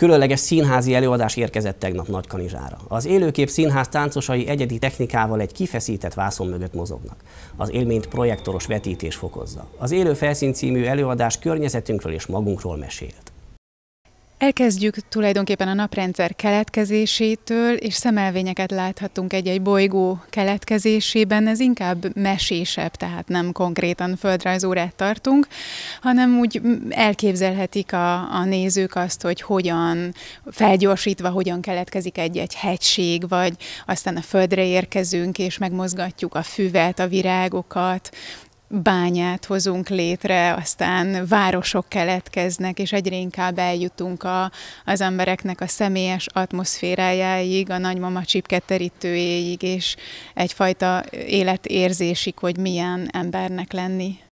Különleges színházi előadás érkezett tegnap Nagykanizsára. Az élőkép színház táncosai egyedi technikával egy kifeszített vászon mögött mozognak. Az élményt projektoros vetítés fokozza. Az élő felszín című előadás környezetünkről és magunkról mesélt. Elkezdjük tulajdonképpen a naprendszer keletkezésétől, és szemelvényeket láthatunk egy-egy bolygó keletkezésében. Ez inkább mesésebb, tehát nem konkrétan földrajzórát tartunk, hanem úgy elképzelhetik a, a nézők azt, hogy hogyan, felgyorsítva, hogyan keletkezik egy-egy hegység, vagy aztán a földre érkezünk, és megmozgatjuk a füvet, a virágokat, bányát hozunk létre, aztán városok keletkeznek, és egyre inkább eljutunk a, az embereknek a személyes atmoszférájáig, a nagymama csipketerítőjéig, és egyfajta életérzésig, hogy milyen embernek lenni.